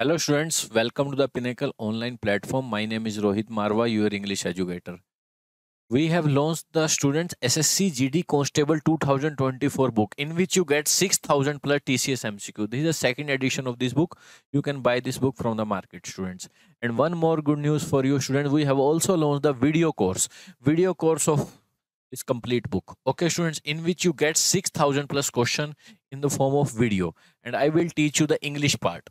Hello students, welcome to the Pinnacle online platform. My name is Rohit Marwa, your English educator. We have launched the Students SSC GD Constable 2024 book in which you get 6000 plus TCS MCQ. This is the second edition of this book. You can buy this book from the market students. And one more good news for you students, we have also launched the video course. Video course of this complete book okay students in which you get 6000 plus question in the form of video and i will teach you the english part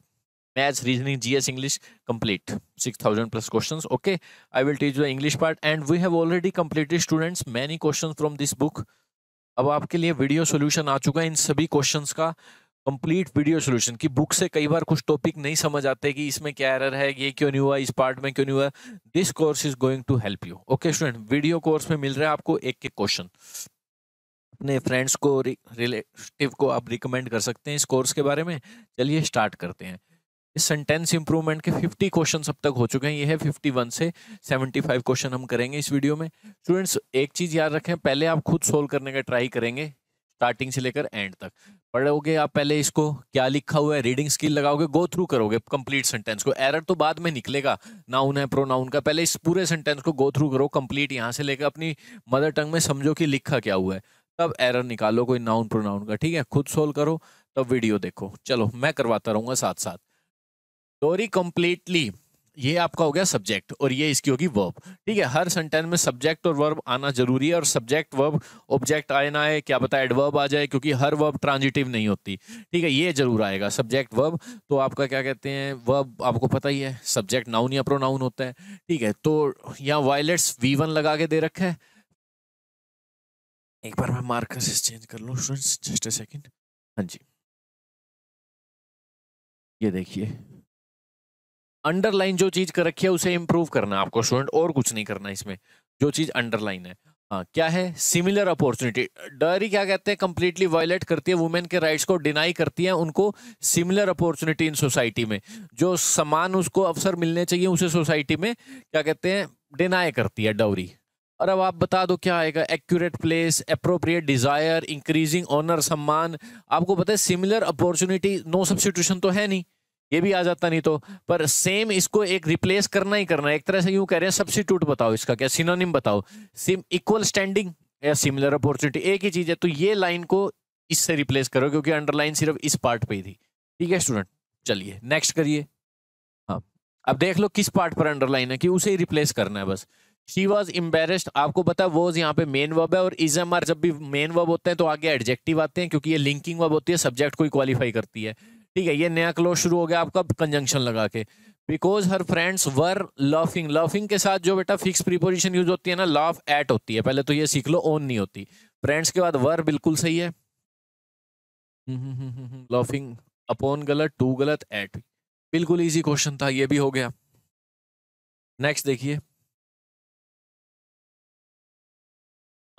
G S English complete six thousand plus question okay I will teach the English part and we have already completed students many question from this book अब आपके लिए video solution आ चुका है इन सभी question का complete video solution की book से कई बार कुछ टॉपिक नहीं समझ आते कि इसमें क्या एरर है ये क्यों नहीं हुआ इस पार्ट में क्यों नहीं हुआ this course is going to help you okay student video course में मिल रहा है आपको एक एक क्वेश्चन अपने फ्रेंड्स को रिलेटिव को आप रिकमेंड कर सकते हैं इस कोर्स के बारे में चलिए स्टार्ट करते हैं इस सेंटेंस इंप्रूवमेंट के 50 क्वेश्चन अब तक हो चुके हैं ये है 51 से 75 क्वेश्चन हम करेंगे इस वीडियो में स्टूडेंट्स एक चीज़ याद रखें पहले आप खुद सोल्व करने का ट्राई करेंगे स्टार्टिंग से लेकर एंड तक पढ़ोगे आप पहले इसको क्या लिखा हुआ है रीडिंग स्किल लगाओगे गो थ्रू करोगे कंप्लीट सेंटेंस को एरर तो बाद में निकलेगा नाउन है प्रोनाउन का पहले इस पूरे सेंटेंस को गो थ्रू करो कंप्लीट यहाँ से लेकर अपनी मदर टंग में समझो कि लिखा क्या हुआ है तब एरर निकालो कोई नाउन प्रोनाउन का ठीक है खुद सोल्व करो तब वीडियो देखो चलो मैं करवाता रहूँगा साथ साथ डोरी कंप्लीटली ये आपका हो गया सब्जेक्ट और ये इसकी होगी वर्ब ठीक है हर सेंटेंस में सब्जेक्ट और वर्ब आना जरूरी है और सब्जेक्ट वर्ब ऑब्जेक्ट आए ना आए क्या पता एडवर्ब आ जाए क्योंकि हर वर्ब ट्रांजिटिव नहीं होती ठीक है ये जरूर आएगा सब्जेक्ट वर्ब तो आपका क्या कहते हैं वर्ब आपको पता ही है सब्जेक्ट नाउन या प्रोनाउन होता है ठीक है तो यहाँ वायलेट्स वी लगा के दे रखा है एक बार मैं मार्कर से चेंज कर लूँ स्टूडेंट्स जस्ट अ सेकेंड हाँ जी ये देखिए अंडरलाइन जो चीज कर रखी है उसे इम्प्रूव करना है आपको स्टूडेंट और कुछ नहीं करना इसमें जो चीज अंडरलाइन है हाँ क्या है सिमिलर अपॉर्चुनिटी डायरी क्या कहते हैं कंप्लीटली वायलेट करती है वुमेन के राइट्स को डिनाई करती है उनको सिमिलर अपॉर्चुनिटी इन सोसाइटी में जो समान उसको अवसर मिलने चाहिए उसे सोसाइटी में क्या कहते हैं डिनाई करती है डाउरी और अब आप बता दो क्या आएगा accurate place appropriate desire increasing honour सम्मान आपको पता है सिमिलर अपॉर्चुनिटी नो सब्सिट्यूशन तो है नहीं ये भी आ जाता नहीं तो पर सेम इसको एक रिप्लेस करना ही करना है एक तरह से यूं कह रहे हैं सब्सिट्यूट बताओ इसका क्या सिनोनिम बताओ सिम इक्वल स्टैंडिंग या सिमिलर अपॉर्चुनिटी एक ही चीज़ है तो ये लाइन को इससे रिप्लेस करो क्योंकि अंडरलाइन सिर्फ इस पार्ट पे ही थी ठीक है स्टूडेंट चलिए नेक्स्ट करिए हाँ अब देख लो किस पार्ट पर अंडरलाइन है कि उसे ही रिप्लेस करना है बस शी वॉज इम्बेरेस्ड आपको पता है यहाँ पे मेन वर्ब है और इज एम आर जब भी मेन वर्ब होते हैं तो आगे एडजेक्टिव आते हैं क्योंकि ये लिंकिंग वर्ब होती है सब्जेक्ट को ही क्वालिफाई करती है ठीक है ये नया क्लोज शुरू हो गया आपका कंजंक्शन लगा के because her friends were laughing laughing के साथ जो बेटा फिक्स प्रीपोजिशन यूज होती है ना लाफ एट होती है पहले तो ये सीख लो ओन नहीं होती फ्रेंड्स के बाद वर बिल्कुल सही है लफिंग अपॉन गलत टू गलत एट बिल्कुल इजी क्वेश्चन था ये भी हो गया नेक्स्ट देखिए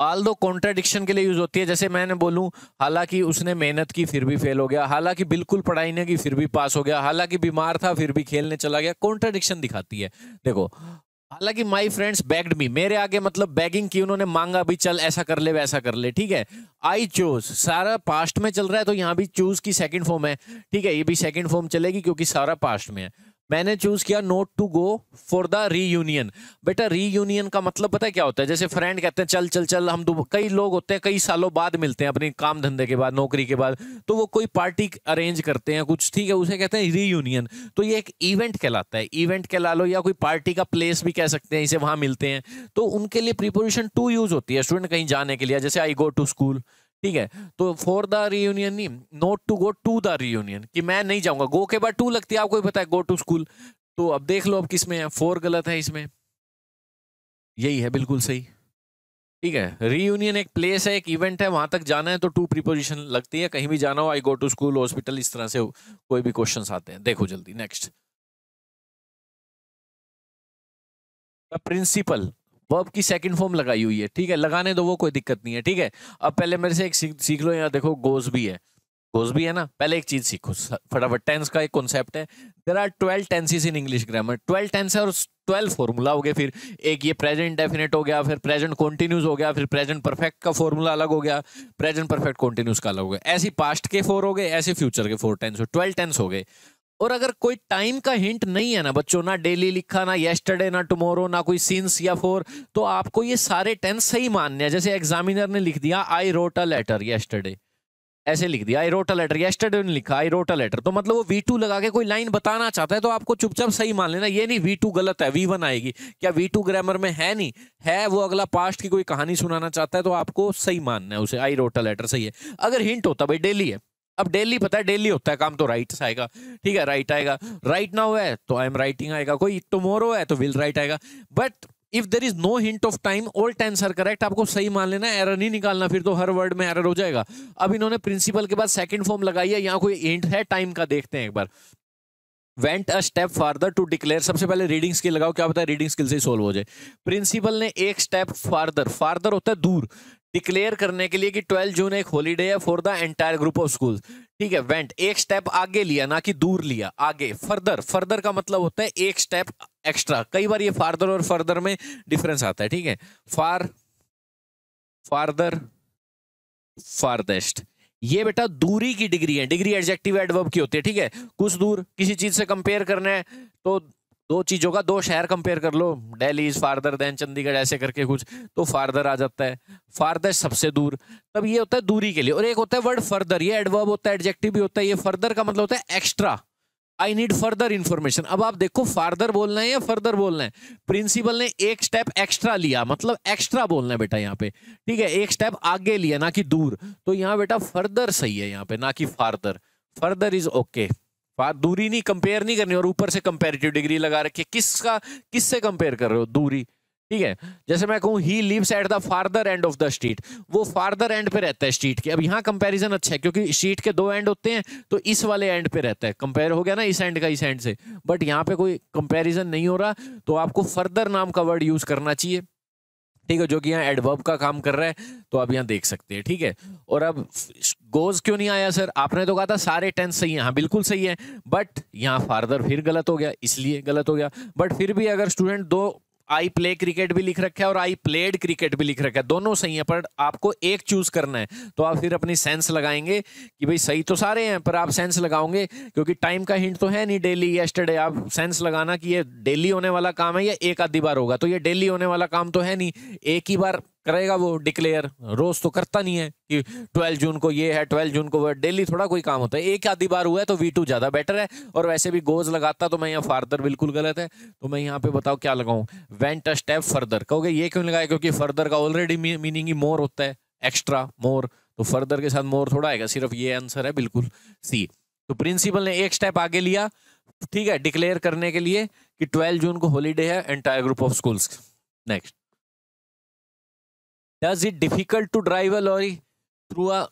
आल दो कॉन्ट्राडिक्शन के लिए यूज़ होती है जैसे मैंने बोलूं हालांकि उसने मेहनत की फिर भी फेल हो गया हालांकि बिल्कुल पढ़ाई नहीं की फिर भी पास हो गया हालांकि बीमार था फिर भी खेलने चला गया कॉन्ट्राडिक्शन दिखाती है देखो हालांकि माय फ्रेंड्स बैग्ड मी मेरे आगे मतलब बैगिंग की उन्होंने मांगा भी चल ऐसा कर ले वैसा कर ले ठीक है आई चूज सारा पास्ट में चल रहा है तो यहाँ भी चूज की सेकंड फॉर्म है ठीक है ये भी सेकंड फॉर्म चलेगी क्योंकि सारा पास्ट में है मैंने चूज किया not to go for the reunion बेटा री यूनियन का मतलब पता है क्या होता है जैसे फ्रेंड कहते हैं चल चल चल हम दो कई लोग होते हैं कई सालों बाद मिलते हैं अपने काम धंधे के बाद नौकरी के बाद तो वो कोई पार्टी अरेंज करते हैं कुछ ठीक है उसे कहते हैं री यूनियन तो ये एक इवेंट कहलाता है इवेंट कहला लो या कोई पार्टी का प्लेस भी कह सकते हैं इसे वहां मिलते हैं तो उनके लिए प्रिपोजिशन टू यूज होती है स्टूडेंट कहीं जाने के लिए जैसे आई गो टू स्कूल ठीक है तो फॉर द रीयूनियन नहीं not to go to the reunion कि मैं नहीं जाऊंगा गो के बाद टू लगती है आपको भी पता है गो टू स्कूल तो अब देख लो अब किस में है फोर गलत है इसमें यही है बिल्कुल सही ठीक है रीयूनियन एक प्लेस है एक इवेंट है वहां तक जाना है तो टू प्रीपोजिशन लगती है कहीं भी जाना हो I go to school hospital इस तरह से कोई भी क्वेश्चन आते हैं देखो जल्दी नेक्स्ट द प्रिंसिपल वर्ब की सेकंड फॉर्म लगाई हुई है ठीक है लगाने दो वो कोई दिक्कत नहीं है ठीक है अब पहले मेरे से एक सीख लो यहाँ देखो गोज भी है गोज भी है ना पहले एक चीज सीखो फटाफट टेंस का एक कॉन्सेप्ट है there are twelve tenses in English grammar twelve tense है और ट्वेल्व फॉर्मूला हो गया फिर एक ये प्रेजेंट डेफिनेट हो गया फिर प्रेजेंट कॉन्टिन्यूस हो गया फिर प्रेजेंट परफेक्ट का फॉर्मूला अलग हो गया प्रेजेंट परफेक्ट कॉन्टिन्यूस का अलग हो गया ऐसी पास्ट के फोर हो गए ऐसे फ्यूचर के फोर टेंस हो ट्वेल्व टेंस हो गए और अगर कोई टाइम का हिंट नहीं है ना बच्चों ना डेली लिखा ना येस्टरडे ना टुमारो ना कोई सीन्स या फोर तो आपको ये सारे टेंस सही मानने हैं जैसे एग्जामिनर ने लिख दिया I wrote a letter yesterday ऐसे लिख दिया I wrote a letter yesterday ने लिखा आई रोट अ लेटर तो मतलब वो वी टू लगा के कोई लाइन बताना चाहता है तो आपको चुपचाप सही मान लेना ये नहीं वी टू गलत है वी वन आएगी क्या वी टू ग्रामर में है नहीं है वो अगला पास्ट की कोई कहानी सुनाना चाहता है तो आपको सही मानना है उसे आई रोट अ लेटर सही है अगर हिंट होता भाई डेली है अब डेली पता है डेली होता है काम तो राइट से आएगा ठीक है राइट आएगा राइट नाउ है तो आई एम राइटिंग आएगा कोई टुमोरो है तो विल राइट आएगा but if there is no hint of time all tense are correct आपको सही मान लेना एरर नहीं निकालना फिर तो हर वर्ड में एरर हो जाएगा अब इन्होंने प्रिंसिपल के बाद सेकंड फॉर्म लगाई है यहाँ कोई हिंट है टाइम का देखते हैं एक बार went a step farther to declare सबसे पहले रीडिंग स्किल लगाओ क्या पता है रीडिंग स्किल से ही सोल्व हो जाए प्रिंसिपल ने एक स्टेप फार्दर फार्दर होता है दूर डिक्लेयर करने के लिए कि 12 जून एक हॉलीडे है for the entire group of school ठीक है वेंट एक स्टेप आगे लिया ना कि दूर लिया आगे फर्दर फर्दर का मतलब होता है एक स्टेप एक्स्ट्रा कई बार ये फार्दर और फर्दर में डिफरेंस आता है ठीक है फार फार्दर फार्देस्ट ये बेटा दूरी की डिग्री है डिग्री एडजेक्टिव एडवर्ब की होती है ठीक है कुछ दूर किसी चीज से कंपेयर करना है तो दो चीज़ों का दो शहर कंपेयर कर लो Delhi is farther than Chandigarh ऐसे करके कुछ तो फार्दर आ जाता है फारदर सबसे दूर तब ये होता है दूरी के लिए और एक होता है वर्ड फर्दर ये एडवर्ब होता है एडजेक्टिव भी होता है ये फर्दर का मतलब होता है extra I need further information अब आप देखो फार्दर बोलना है या फर्दर बोलना है प्रिंसिपल ने एक स्टेप एक्स्ट्रा लिया मतलब एक्स्ट्रा बोलना है बेटा यहाँ पे ठीक है एक स्टेप आगे लिया ना कि दूर तो यहाँ बेटा फर्दर सही है यहाँ पे ना कि farther further is okay okay. बात दूरी नहीं कंपेयर नहीं करनी और ऊपर से कंपेरेटिव डिग्री लगा रखी है किसका किससे कंपेयर कर रहे हो दूरी ठीक है जैसे मैं कहूँ he lives at the farther end of the street वो फार्दर एंड पे रहता है स्ट्रीट के अब यहाँ कंपैरिजन अच्छा है क्योंकि स्ट्रीट के दो एंड होते हैं तो इस वाले एंड पे रहता है कंपेयर हो गया ना इस एंड का इस एंड से बट यहाँ पे कोई कंपैरिजन नहीं हो रहा तो आपको फर्दर नाम का वर्ड यूज करना चाहिए ठीक है जो कि यहाँ एडवर्ब का काम कर रहा है तो आप यहाँ देख सकते हैं ठीक है और अब गोज क्यों नहीं आया सर आपने तो कहा था सारे टेंस सही है हाँ बिल्कुल सही है बट यहाँ फार्दर फिर गलत हो गया इसलिए गलत हो गया बट फिर भी अगर स्टूडेंट दो आई प्ले क्रिकेट भी लिख रखा है और आई प्लेड क्रिकेट भी लिख रखा है दोनों सही है पर आपको एक चूज करना है तो आप फिर अपनी सेंस लगाएंगे कि भाई सही तो सारे हैं पर आप सेंस लगाओगे क्योंकि टाइम का हिंट तो है नहीं डेली येस्टरडे आप सेंस लगाना कि ये डेली होने वाला काम है या एक आधी बार होगा तो ये डेली होने वाला काम तो है नहीं एक ही बार करेगा वो डिक्लेयर रोज तो करता नहीं है कि 12 जून को ये है 12 जून को वो डेली थोड़ा कोई काम होता है एक आधी बार हुआ है तो वी टू ज़्यादा बेटर है और वैसे भी गोज लगाता तो मैं यहाँ फार्दर बिल्कुल गलत है तो मैं यहाँ पे बताओ क्या लगाऊँ वेंट अ स्टेप फर्दर कहोगे ये क्यों लगाया क्योंकि फर्दर का ऑलरेडी मीनिंग ही मोर होता है एक्स्ट्रा मोर तो फर्दर के साथ मोर थोड़ा आएगा सिर्फ ये आंसर है बिल्कुल सी तो प्रिंसिपल ने एक स्टेप आगे लिया ठीक है डिक्लेयर करने के लिए कि ट्वेल्व जून को हॉलीडे है entire group of schools next does it difficult to drive a lorry through a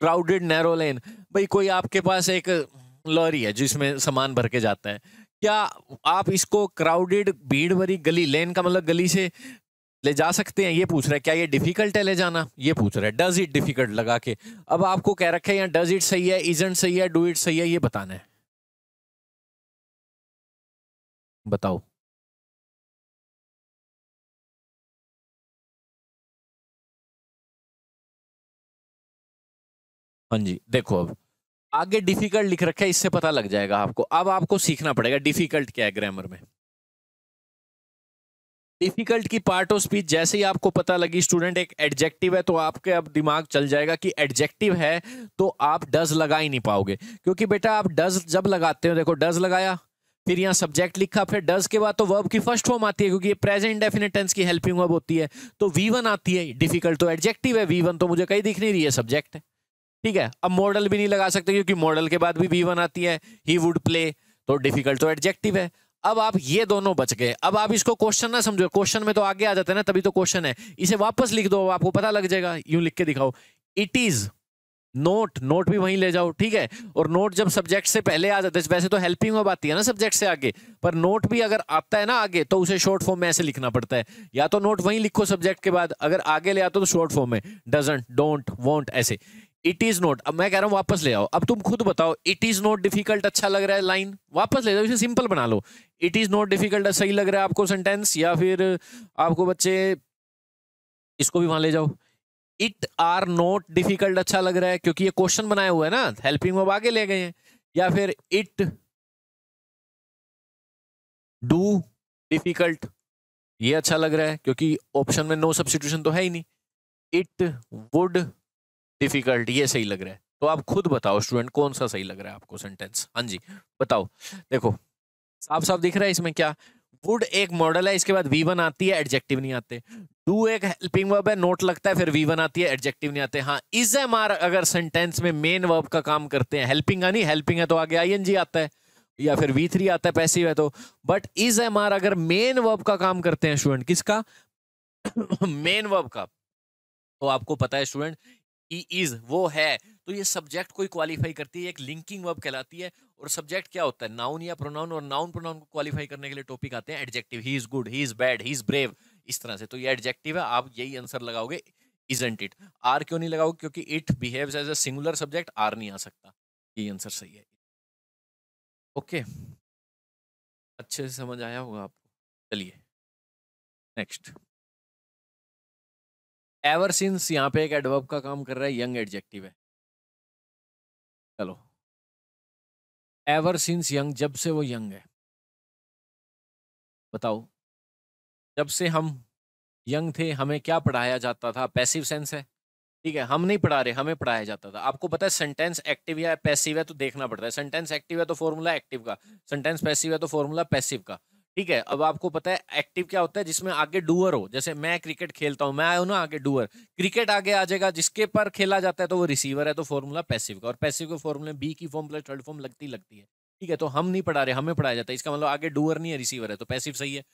crowded narrow lane भाई कोई आपके पास एक लॉरी है जिसमें सामान भर के जाता है क्या आप इसको क्राउडेड भीड़ भरी गली लेन का मतलब गली से ले जा सकते हैं ये पूछ रहा है क्या ये डिफिकल्ट है ले जाना ये पूछ रहा है डज इट डिफिकल्ट लगा के अब आपको कह रखा है यहाँ डज इट सही है इजेंट सही है डू इट सही है ये बताना है बताओ हाँ जी देखो अब आगे डिफिकल्ट लिख रखा है इससे पता लग जाएगा आपको अब आपको सीखना पड़ेगा डिफिकल्ट क्या है ग्रामर में डिफिकल्ट की पार्ट ऑफ स्पीच जैसे ही आपको पता लगी स्टूडेंट एक एडजेक्टिव है तो आपके अब दिमाग चल जाएगा कि एडजेक्टिव है तो आप डज लगा ही नहीं पाओगे क्योंकि बेटा आप डज जब लगाते हो देखो डज लगाया फिर यहाँ सब्जेक्ट लिखा फिर डज के बाद तो वर्ब की फर्स्ट फॉर्म आती है क्योंकि ये प्रेजेंट डेफिनेट टेंस की हेल्पिंग वर्ब होती है तो वी वन आती है डिफिकल्ट तो एडजेक्टिव है वी वन तो मुझे कहीं दिख नहीं रही है सब्जेक्ट है ठीक है अब मॉडल भी नहीं लगा सकते क्योंकि मॉडल के बाद भी वी वन आती है ही वुड प्ले तो डिफिकल्ट तो एडजेक्टिव है अब आप ये दोनों बच गए अब आप इसको क्वेश्चन ना समझो क्वेश्चन में तो आगे आ जाते हैं ना तभी तो क्वेश्चन है इसे वापस लिख दो आपको पता लग जाएगा यूं लिख के दिखाओ इट इज नोट नोट भी वहीं ले जाओ ठीक है और नोट जब सब्जेक्ट से पहले आ जाते हैं वैसे तो हेल्पिंग वर्ब आती है ना सब्जेक्ट से आगे पर नोट भी अगर आता है ना आगे तो उसे शॉर्ट फॉर्म में ऐसे लिखना पड़ता है या तो नोट वहीं लिखो सब्जेक्ट के बाद अगर आगे ले आते हो तो शॉर्ट फॉर्म में डजेंट डोंट वॉन्ट ऐसे इट इज नॉट अब मैं कह रहा हूँ वापस ले आओ अब तुम खुद बताओ इट इज नॉट डिफिकल्ट अच्छा लग रहा है लाइन वापस ले जाओ इसे सिंपल बना लो इट इज नॉट डिफिकल्ट सही लग रहा है आपको सेंटेंस या फिर आपको बच्चे इसको भी वहां ले जाओ इट आर नॉट डिफिकल्ट अच्छा लग रहा है क्योंकि ये क्वेश्चन बनाया हुआ है ना हेल्पिंग वर्ब आगे ले गए हैं या फिर इट डू डिफिकल्ट ये अच्छा लग रहा है क्योंकि ऑप्शन में नो no तो है ही नहीं इट वुड डिफिकल्ट ये सही लग रहा है तो आप खुद बताओ स्टूडेंट कौन सा सही लग रहा है आपको सेंटेंस हाँ जी बताओ देखो साफ साफ दिख रहा है इसमें क्या वुड एक मॉडल है इसके बाद वी वन आती है एडजेक्टिव नहीं आते डू एक हेल्पिंग वर्ब है नोट लगता है फिर वी वन आती है एडजेक्टिव नहीं आते हाँ इज एम आर अगर सेंटेंस में मेन वर्ब का काम करते हैं हेल्पिंग का नहीं हेल्पिंग है तो आगे आई एन जी आता है या फिर वी थ्री आता है पैसिव है तो बट इज एम आर अगर मेन वर्ब का काम करते हैं स्टूडेंट किसका मेन वर्ब का तो आपको पता है स्टूडेंट ई e इज वो है तो ये सब्जेक्ट को ही क्वालिफाई करती है एक लिंकिंग वर्ब कहलाती है और सब्जेक्ट क्या होता है नाउन या प्रोनाउन और नाउन प्रोनाउन को क्वालिफाई करने के लिए टॉपिक आते हैं adjective he is good he is bad he is brave इस तरह से तो ये एडजेक्टिव है आप यही आंसर लगाओगे इजेंट इट आर क्यों नहीं लगाओगे क्योंकि it behave as a singular subject are नहीं आ सकता ये आंसर सही है ओके okay. अच्छे से समझ आया होगा आपको चलिए नेक्स्ट एवर सिंस यहाँ पे एक एडवर्ब का काम कर रहा है यंग एडजेक्टिव है चलो एवर सिंस यंग जब से वो यंग है बताओ जब से हम यंग थे हमें क्या पढ़ाया जाता था पैसिव सेंस है ठीक है हम नहीं पढ़ा रहे हमें पढ़ाया जाता था आपको पता है सेंटेंस एक्टिव या पैसिव है तो देखना पड़ता है सेंटेंस एक्टिव है तो फॉर्मूला एक्टिव का सेंटेंस पैसिव है तो फॉर्मूला पैसिव का ठीक है अब आपको पता है एक्टिव क्या होता है जिसमें आगे डूअर हो जैसे मैं क्रिकेट खेलता हूं मैं आया हूं ना आगे डूअर क्रिकेट आगे आ जाएगा जिसके पर खेला जाता है तो वो रिसीवर है तो फॉर्मूला पैसिव का और पैसिव के फॉर्मूले बी की फॉर्म प्लस थर्ड फॉर्म लगती लगती है ठीक है तो हम नहीं पढ़ा रहे हमें पढ़ाया जाता है इसका मतलब आगे डूअर नहीं है रिसीवर है तो पैसिव सही है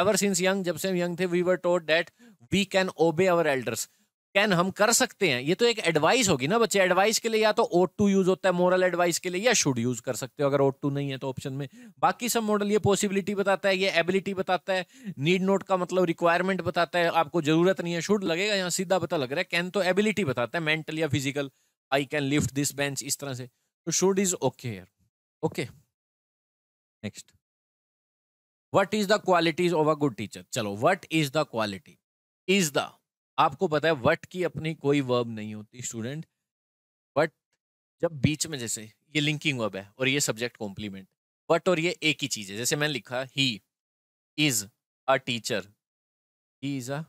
एवर सिंस यंग जब से हम यंग थे we were taught that we can obey our elders can हम कर सकते हैं ये तो एक एडवाइस होगी ना बच्चे एडवाइस के लिए या तो ओट टू यूज होता है मॉरल एडवाइस के लिए या शुड यूज कर सकते हो अगर ओट टू नहीं है तो ऑप्शन में बाकी सब मॉडल ये पॉसिबिलिटी बताता है ये एबिलिटी बताता है नीड नोट का मतलब रिक्वायरमेंट बताता है आपको जरूरत नहीं है शुड लगेगा यहाँ सीधा पता लग रहा है कैन तो एबिलिटी बताता है मेंटल या physical I can lift this bench इस तरह से तो शुड इज ओके यार okay next what is the qualities of a good teacher चलो what is the quality is the आपको पता है वट की अपनी कोई वर्ब नहीं होती स्टूडेंट बट जब बीच में जैसे ये लिंकिंग वर्ब है और ये सब्जेक्ट कॉम्प्लीमेंट बट और ये एक ही चीज़ है जैसे मैंने लिखा he is a teacher he is a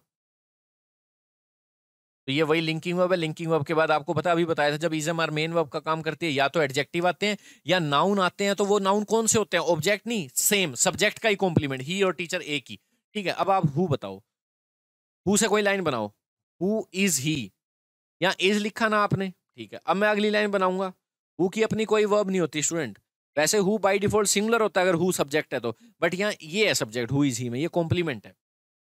तो ये वही लिंकिंग वर्ब है लिंकिंग वर्ब के बाद आपको पता अभी बताया था जब is am are main verb का काम करती है या तो एडजेक्टिव आते हैं या नाउन आते हैं तो वो नाउन कौन से होते हैं ऑब्जेक्ट नहीं सेम सब्जेक्ट का ही कॉम्प्लीमेंट ही और टीचर एक ही ठीक है अब आप हु बताओ हु से कोई लाइन बनाओ हु इज ही यहाँ इज लिखा ना आपने ठीक है अब मैं अगली लाइन बनाऊंगा हु की अपनी कोई वर्ब नहीं होती स्टूडेंट वैसे हु बाई डिफॉल्ट सिंगुलर होता है अगर हु सब्जेक्ट है तो बट यहाँ ये है सब्जेक्ट हु इज ही में ये कॉम्प्लीमेंट है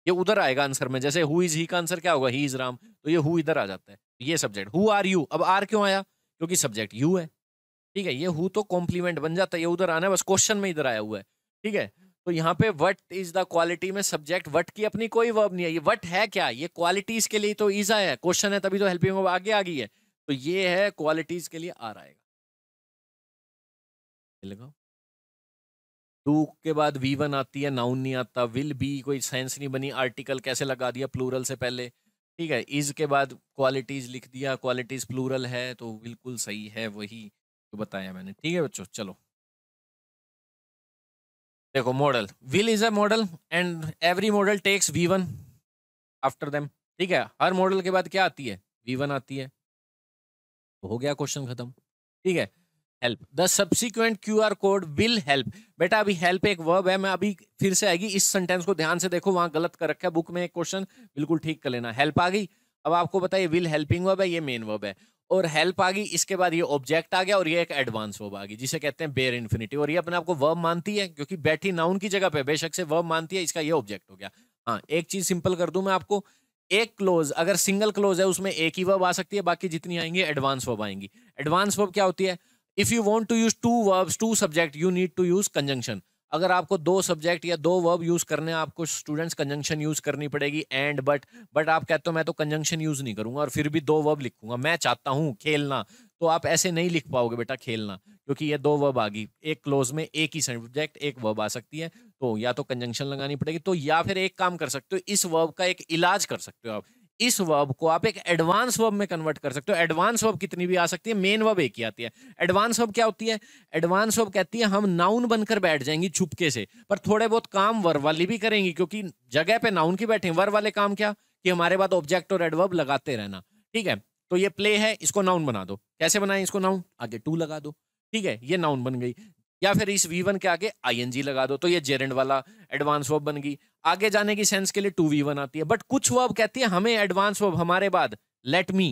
ये उधर आएगा आंसर में जैसे हु इज ही का आंसर क्या होगा ही इज राम तो ये हु इधर आ जाता है ये सब्जेक्ट हु आर यू अब आर क्यों आया क्योंकि सब्जेक्ट यू है ठीक है ये हु तो कॉम्प्लीमेंट बन जाता है ये उधर आना है बस क्वेश्चन में इधर आया हुआ है ठीक है तो यहाँ पे वट इज द क्वालिटी में सब्जेक्ट वट की अपनी कोई वर्ब नहीं है ये वट है क्या ये क्वालिटीज के लिए तो ईजा है क्वेश्चन है तभी तो हेल्पिंग वर्ब आगे आ गई है तो ये है क्वालिटीज के लिए आ रहा है टू के बाद वी वन आती है नाउन नहीं आता विल बी कोई सेंस नहीं बनी आर्टिकल कैसे लगा दिया प्लूरल से पहले ठीक है इज के बाद क्वालिटीज लिख दिया क्वालिटीज प्लूरल है तो बिल्कुल सही है वही तो बताया मैंने ठीक है बच्चों चलो देखो model will is a model and every model takes V one after them ठीक है हर मॉडल के बाद क्या आती है वी वन आती है हो गया क्वेश्चन खत्म ठीक है help the subsequent Q R code will help बेटा अभी हेल्प एक वर्ब है मैं अभी फिर से आएगी इस सेंटेंस को ध्यान से देखो वहां गलत कर रखा है बुक में एक क्वेश्चन बिल्कुल ठीक कर लेना हेल्प आ गई अब आपको बताइए विल हेल्पिंग वर्ब है ये मेन वर्ब है और हेल्प आ गई इसके बाद ये ऑब्जेक्ट आ गया और ये एक एडवांस वर्ब आ गई जिसे कहते हैं बेर इन्फिनिटी और ये अपने आपको वर्ब मानती है क्योंकि बैठी नाउन की जगह पे बेशक से वर्ब मानती है इसका ये ऑब्जेक्ट हो गया हाँ एक चीज सिंपल कर दूं मैं आपको एक क्लोज अगर सिंगल क्लोज है उसमें एक ही वर्ब आ सकती है बाकी जितनी आएंगी एडवांस वर्ब आएंगी एडवांस वर्ब क्या होती है if you want to use two verbs to subject you need to use conjunction अगर आपको दो सब्जेक्ट या दो वर्ब यूज़ करने हैं आपको स्टूडेंट्स कंजंक्शन यूज़ करनी पड़ेगी एंड बट बट आप कहते हो मैं तो कंजंक्शन यूज़ नहीं करूँगा और फिर भी दो वर्ब लिखूंगा मैं चाहता हूँ खेलना तो आप ऐसे नहीं लिख पाओगे बेटा खेलना क्योंकि ये दो वर्ब आ गई एक क्लोज में एक ही सब्जेक्ट एक वर्ब आ सकती है तो या तो कंजंक्शन लगानी पड़ेगी तो या फिर एक काम कर सकते हो इस वर्ब का एक इलाज कर सकते हो आप इस वर्ब को आप एक एडवांस वर्ब में कन्वर्ट कर सकते हो एडवांस वर्ब कितनी भी आ सकती है मेन वर्ब एक ही आती है एडवांस वर्ब क्या होती है एडवांस वर्ब कहती है हम नाउन बनकर बैठ जाएंगी छुपके से पर थोड़े बहुत काम वर वाली भी करेंगी क्योंकि जगह पे नाउन की बैठे वर वाले काम क्या कि हमारे बाद ऑब्जेक्ट और एडवर्ब लगाते रहना ठीक है तो ये प्ले है इसको नाउन बना दो कैसे बनाए इसको नाउन आगे टू लगा दो ठीक है ये नाउन बन गई या फिर इस वी वन के आगे आई लगा दो तो ये जेरेंड वाला एडवांस वर्ब बन गई आगे जाने की सेंस के लिए टू वी वन आती है बट कुछ वर्ब कहती है हमें एडवांस वर्ब हमारे बाद let me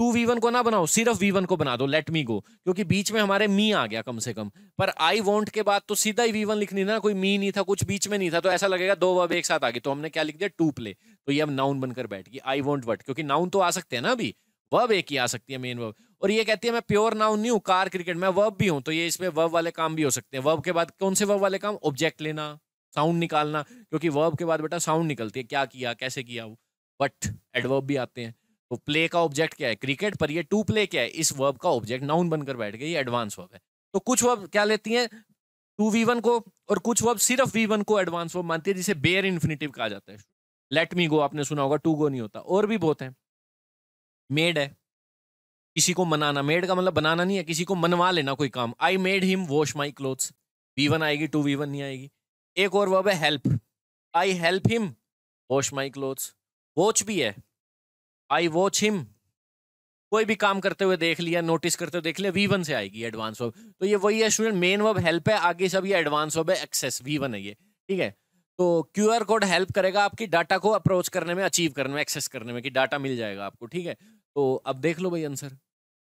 to V one को ना बनाओ सिर्फ वी वन को बना दो लेट मी गो क्योंकि बीच में हमारे मी आ गया कम से कम पर आई वॉन्ट के बाद तो सीधा ही वी वन लिखनी ना कोई मी नहीं था कुछ बीच में नहीं था तो ऐसा लगेगा दो वर्ब एक साथ आ गई तो हमने क्या लिख दिया टू प्ले तो ये अब नाउन बनकर बैठ गई आई वॉन्ट वट क्योंकि नाउन तो आ सकते हैं ना अभी वर्ब एक ही आ सकती है मेन वर्ब और ये कहती है मैं pure noun new car cricket मैं वर्ब भी हूँ तो ये इसमें वर्ब वाले काम भी हो सकते हैं वर्ब के बाद कौन से वर्ब वाले काम ऑब्जेक्ट लेना साउंड निकालना क्योंकि वर्ब के बाद बेटा साउंड निकलती है क्या किया कैसे किया वो बट एडवर्ब भी आते हैं तो प्ले का ऑब्जेक्ट क्या है क्रिकेट पर ये टू प्ले क्या है इस वर्ब का ऑब्जेक्ट नाउन बनकर बैठ गया ये एडवांस वर्ब है तो कुछ वर्ब क्या लेती हैं टू वी वन को और कुछ वर्ब सिर्फ वी वन को एडवांस वर्ब मानती है जिसे बेयर इन्फिनेटिव कहा जाता है लेट मी गो आपने सुना होगा टू गो नहीं होता और भी बहुत है मेड है किसी को मनाना मेड का मतलब बनाना नहीं है किसी को मनवा लेना कोई काम I made him wash my clothes V one आएगी टू वी वन नहीं आएगी एक और वर्ब है help I help him wash my clothes watch भी है आई वॉच हिम कोई भी काम करते हुए देख लिया नोटिस करते हुए देख लिया वी वन से आएगी एडवांस वर्ब तो ये वही है स्टूडेंट मेन वर्ब हेल्प है आगे सब ये एडवांस वर्ब है एक्सेस वी वन है ये ठीक है तो क्यू आर कोड हेल्प करेगा आपकी डाटा को अप्रोच करने में अचीव करने में एक्सेस करने में कि डाटा मिल जाएगा आपको ठीक है तो अब देख लो भाई आंसर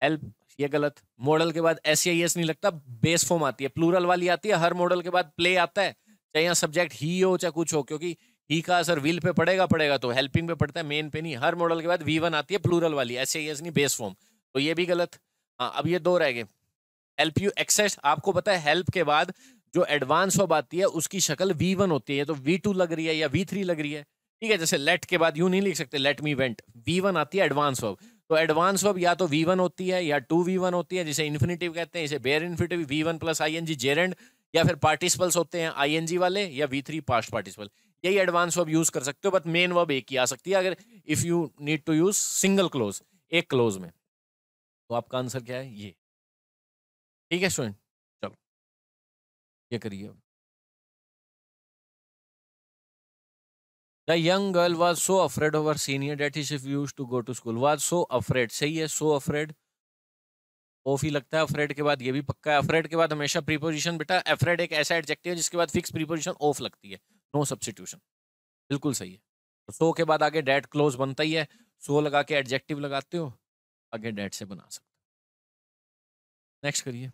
एल ये गलत मॉडल के बाद एस आई एस नहीं लगता बेस फॉर्म आती है प्लूरल वाली आती है हर मॉडल के बाद प्ले आता है चाहे यहाँ सब्जेक्ट ही हो चाहे कुछ हो क्योंकि ही का असर व्हील पे पड़ेगा पड़ेगा तो हेल्पिंग पे पड़ता है मेन पे नहीं हर मॉडल के बाद वी वन आती है प्लूरल वाली एस आई एस नहीं बेस फॉर्म तो ये भी गलत हाँ अब ये दो रह गए हेल्प यू एक्सेस आपको पता है हेल्प के बाद जो एडवांस वो आती है उसकी शक्ल वी वन होती है तो वी टू लग रही है या वी थ्री लग रही है ठीक है जैसे लेट के बाद यू नहीं लिख सकते let me went V one आती है एडवांस वर्ब तो एडवांस वर्ब या तो वी वन होती है या टू वी वन होती है जिसे इन्फिनेटिव कहते हैं इसे bare infinitive V one plus I N G gerund या फिर पार्टिसिपल्स होते हैं आई एन जी वाले या वी थ्री पास्ट पार्टिसिपल यही एडवांस वर्ब यूज कर सकते हो बट मेन वर्ब एक ही आ सकती है अगर if you need to use single clause एक क्लोज में तो आपका आंसर क्या है ये ठीक है स्टूडेंट चलो ये करिए The young girl was so afraid of her senior that she refused to go to school. Was so afraid. सही है so afraid. ऑफ ही लगता है अफ्रेड के बाद ये भी पक्का है अफ्रेड के बाद हमेशा प्रीपोजिशन बेटा अफ्रेड एक ऐसा एडजेक्टिव है जिसके बाद फिक्स प्रीपोजिशन ऑफ लगती है नो सब्सटीट्यूशन बिल्कुल सही है सो so के बाद आगे डेट क्लोज बनता ही है सो so लगा के एडजेक्टिव लगाते हो आगे डेट से बना सकते हो नेक्स्ट करिए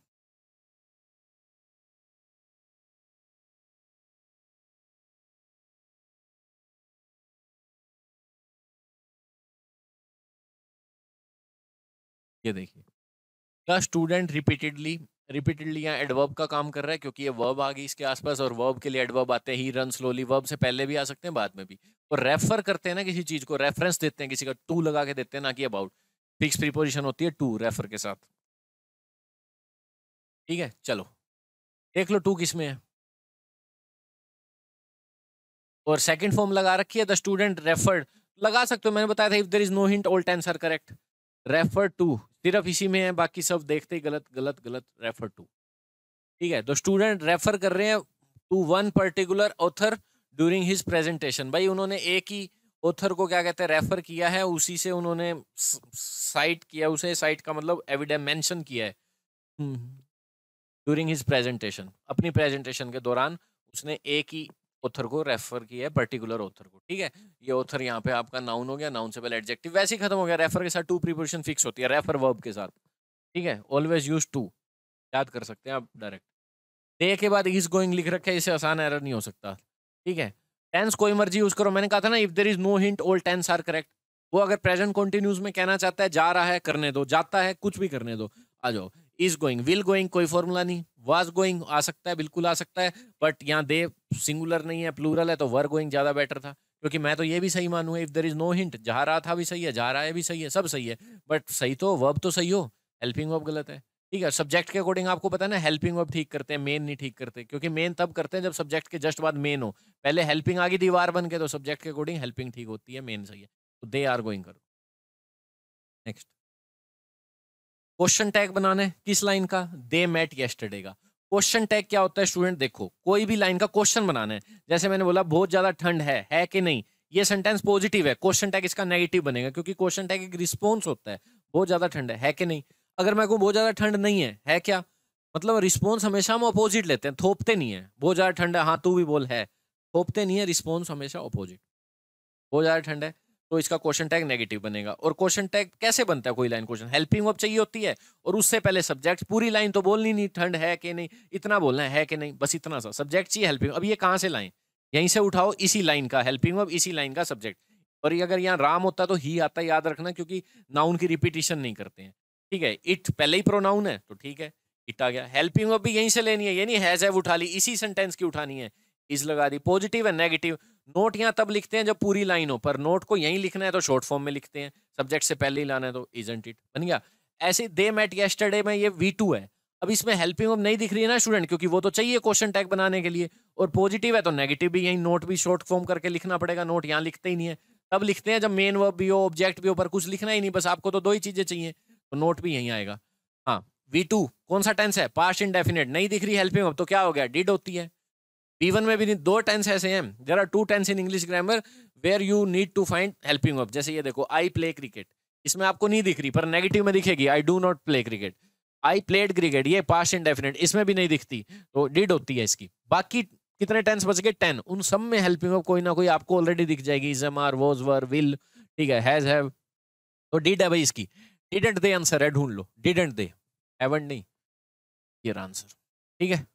ये देखिए द स्टूडेंट रिपीटेडली रिपीटेडली यहाँ एडवर्ब का काम कर रहा है क्योंकि ये वर्ब आ गई इसके आसपास और वर्ब के लिए एडवर्ब आते हैं ही रन स्लोली वर्ब से पहले भी आ सकते हैं बाद में भी और तो रेफर करते हैं ना किसी चीज़ को रेफरेंस देते हैं किसी का टू लगा के देते हैं ना कि अबाउट फिक्स प्रीपोजिशन होती है टू रेफर के साथ ठीक है चलो देख लो टू किस में है और सेकंड फॉर्म लगा रखी है द स्टूडेंट रेफर्ड लगा सकते हो मैंने बताया था if there is no hint all tense are correct refer to सिर्फ इसी में है बाकी सब देखते ही गलत गलत गलत रेफर टू ठीक है तो स्टूडेंट रेफर कर रहे हैं to one particular author during his presentation भाई उन्होंने एक ही ऑथर को क्या कहते हैं रेफर किया है उसी से उन्होंने साइट किया उसे साइट का मतलब एविडेंस मेंशन किया है ड्यूरिंग हिज प्रेजेंटेशन अपनी प्रेजेंटेशन के दौरान उसने एक ही ऑथर को रेफर किया है पर्टिकुलर ऑथर को ठीक है ये ऑथर यहाँ पे आपका नाउन हो गया नाउन से पहले एडजेक्टिव वैसे ही खत्म हो गया रेफर के साथ टू प्रीपोजिशन फिक्स होती है रेफर वर्ब के साथ ठीक है ऑलवेज यूज टू याद कर सकते हैं आप डायरेक्ट दे के बाद इज गोइंग लिख रखे इसे आसान एरर नहीं हो सकता ठीक है टेंस कोई मर्जी यूज करो मैंने कहा था ना if there is no hint all tense are correct वो अगर प्रेजेंट कॉन्टिन्यूज में कहना चाहता है जा रहा है करने दो जाता है कुछ भी करने दो आ जाओ इज गोइंग विल गोइंग कोई फॉर्मूला नहीं वाज गोइंग आ सकता है बिल्कुल आ सकता है बट यहाँ दे सिंगुलर नहीं है प्लूरल है तो वर गोइंग ज़्यादा बेटर था क्योंकि मैं तो ये भी सही मानूंगा if there is no hint जा रहा था भी सही है जा रहा है भी सही है सब सही है बट सही तो वर्ब तो सही हो हेल्पिंग वर्ब गलत है ठीक है सब्जेक्ट के अकॉर्डिंग आपको पता है ना हेल्पिंग वर्ब ठीक करते हैं मेन नहीं ठीक करते क्योंकि मेन तब करते हैं जब सब्जेक्ट के जस्ट बाद मेन हो पहले हेल्पिंग आ गई दीवार बन तो के तो सब्जेक्ट के अकॉर्डिंग हेल्पिंग ठीक होती है मेन सही है तो दे आर गोइंग करो नेक्स्ट क्वेश्चन टैग बनाने किस लाइन का दे मेट येस्टरडे का क्वेश्चन टैग क्या होता है स्टूडेंट देखो कोई भी लाइन का क्वेश्चन बनाना है जैसे मैंने बोला बहुत ज्यादा ठंड है है कि नहीं ये सेंटेंस पॉजिटिव है क्वेश्चन टैग इसका नेगेटिव बनेगा क्योंकि क्वेश्चन टैग एक रिस्पॉन्स होता है बहुत ज्यादा ठंड है है कि नहीं अगर मैं कहूँ बहुत ज्यादा ठंड नहीं है है क्या मतलब रिस्पॉन्स हमेशा हम अपोजिट लेते हैं थोपते नहीं है बहुत ज्यादा ठंड है हाँ तू भी बोल है थोपते नहीं है रिस्पॉन्स हमेशा अपोजिट बहुत ज्यादा ठंड है तो इसका क्वेश्चन टैग नेगेटिव बनेगा और क्वेश्चन टैग कैसे बनता है कोई लाइन क्वेश्चन हेल्पिंग वर्ब चाहिए होती है और उससे पहले सब्जेक्ट पूरी लाइन तो बोलनी नहीं ठंड है कि नहीं इतना बोलना है कि नहीं बस इतना सा सब्जेक्ट चाहिए हेल्पिंग अब ये कहाँ से लाएं यहीं से उठाओ इसी लाइन का हेल्पिंग वर्ब इसी लाइन का सब्जेक्ट और अगर यहाँ राम होता तो ही आता याद रखना क्योंकि नाउन की रिपीटिशन नहीं करते हैं ठीक है इट पहले ही प्रोनाउन है तो ठीक है इट आ गया हेल्पिंग वर्ब भी यहीं से लेनी है ये नहीं हैज हैव उठा ली इसी सेंटेंस की उठानी है इज लगा दी पॉजिटिव है नेगेटिव नोट यहाँ तब लिखते हैं जब पूरी लाइन हो पर नोट को यहीं लिखना है तो शॉर्ट फॉर्म में लिखते हैं सब्जेक्ट से पहले ही लाना है तो इजेंट इट बन गया ऐसे दे मेट यस्टरडे में ये वी टू है अब इसमें हेल्पिंग अब नहीं दिख रही है ना स्टूडेंट क्योंकि वो तो चाहिए क्वेश्चन टैग बनाने के लिए और पॉजिटिव है तो नेगेटिव भी यहीं नोट भी शॉर्ट फॉर्म करके लिखना पड़ेगा नोट यहाँ लिखते ही नहीं है तब लिखते हैं जब मेन वर्ब भी हो ऑब्जेक्ट भी हो पर कुछ लिखना ही नहीं बस आपको तो दो ही चीज़ें चाहिए तो नोट भी यहीं आएगा हाँ वी टू कौन सा टेंस है पास्ट इनडेफिनेट नहीं दिख रही हेल्पिंग अब तो क्या हो गया डिड होती है बी वन में भी नहीं दो टेंस ऐसे हैं there are two tense in English grammar where you need to find helping of जैसे ये देखो आई प्ले क्रिकेट इसमें आपको नहीं दिख रही पर नेगेटिव में दिखेगी I do not play cricket I played cricket ये पास्ट इंडेफिनेट इसमें भी नहीं दिखती तो डिड होती है इसकी बाकी कितने टेंस बच गए टेन उन सब में हेल्पिंग ऑफ कोई ना कोई आपको ऑलरेडी दिख जाएगी is am are was were will ठीक है हैज हैव तो डिड है भाई इसकी डिडेंट दे आंसर है ढूंढ लो डिडेंट दे एवंट नहीं ये आंसर ठीक है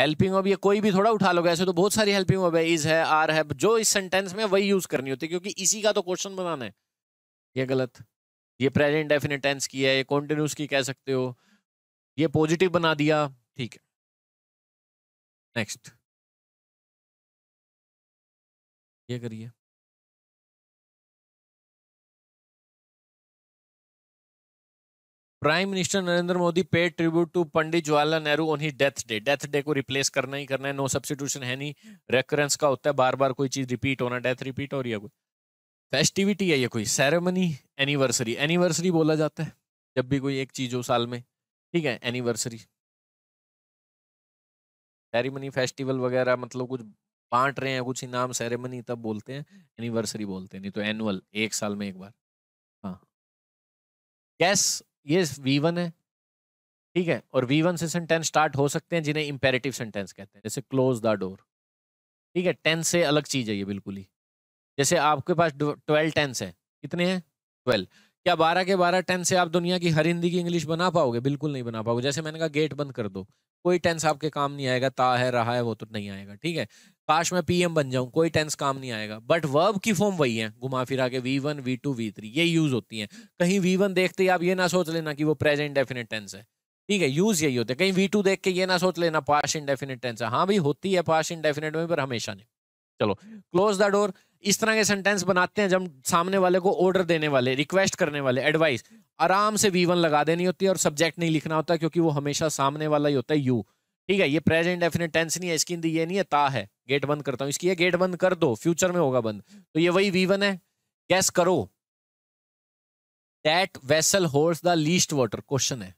हेल्पिंग ऑफ ये कोई भी थोड़ा उठा लोगे ऐसे तो बहुत सारी हेल्पिंग ऑफ है इज है आर है जो इस सेंटेंस में वही यूज करनी होती है क्योंकि इसी का तो क्वेश्चन बनाना है ये गलत ये प्रेजेंट डेफिनेट टेंस की है ये कॉन्टिन्यूस की कह सकते हो ये पॉजिटिव बना दिया ठीक है नेक्स्ट ये करिए prime minister Narendra Modi pay tribute to Pandit Jawaharlal Nehru on his death day death day को रिप्लेस करना ही करना है नो सब्सिट्यूशन है नहीं रेकरेंस का होता है बार बार कोई चीज रिपीट होना डेथ रिपीट हो रही है कोई फेस्टिविटी है ये कोई सेरेमनी एनिवर्सरी एनिवर्सरी बोला जाता है जब भी कोई एक चीज हो साल में ठीक है एनिवर्सरी सेरेमनी फेस्टिवल वगैरह मतलब कुछ बांट रहे हैं कुछ इनाम सेरेमनी तब बोलते हैं एनिवर्सरी बोलते हैं नहीं तो एनुअल एक साल में एक बार हाँ गैस ये वी वन है ठीक है और वी वन से सेंटेंस स्टार्ट हो सकते हैं जिन्हें इंपेरेटिव सेंटेंस कहते हैं जैसे क्लोज द डोर ठीक है टेंस से अलग चीज़ है ये बिल्कुल ही जैसे आपके पास ट्वेल्व टेंस है कितने हैं ट्वेल्व क्या बारह के बारह टेंस से आप दुनिया की हर हिंदी की इंग्लिश बना पाओगे बिल्कुल नहीं बना पाओगे जैसे मैंने कहा गेट बंद कर दो कोई टेंस आपके काम नहीं आएगा ता है रहा है वो तो नहीं आएगा ठीक है काश मैं पीएम बन जाऊं कोई टेंस काम नहीं आएगा बट वर्ब की फॉर्म वही है घुमा फिरा के V one V two V three ये यूज होती है कहीं वी वन देखते ही आप ये ना सोच लेना कि वो प्रेजेंट डेफिनेट टेंस है ठीक है यूज यही होते हैं कहीं वी टू देख के ये ना सोच लेना पास्ट इनडेफिनेट टेंस है हाँ भाई होती है पास्ट इनडेफिनेट में पर हमेशा नहीं चलो क्लोज द डोर इस तरह के सेंटेंस बनाते हैं जब सामने वाले को ऑर्डर देने वाले रिक्वेस्ट करने वाले एडवाइस आराम से वी वन लगा देनी होती है और सब्जेक्ट नहीं लिखना होता क्योंकि वो हमेशा सामने वाला ही होता है यू ठीक है ये प्रेजेंट डेफिनेट टेंस नहीं है इसकी ये नहीं है ता है गेट बंद करता हूँ इसकी है गेट बंद कर दो फ्यूचर में होगा बंद तो ये वही वी वन है गैस करो that vessel hold the least water question है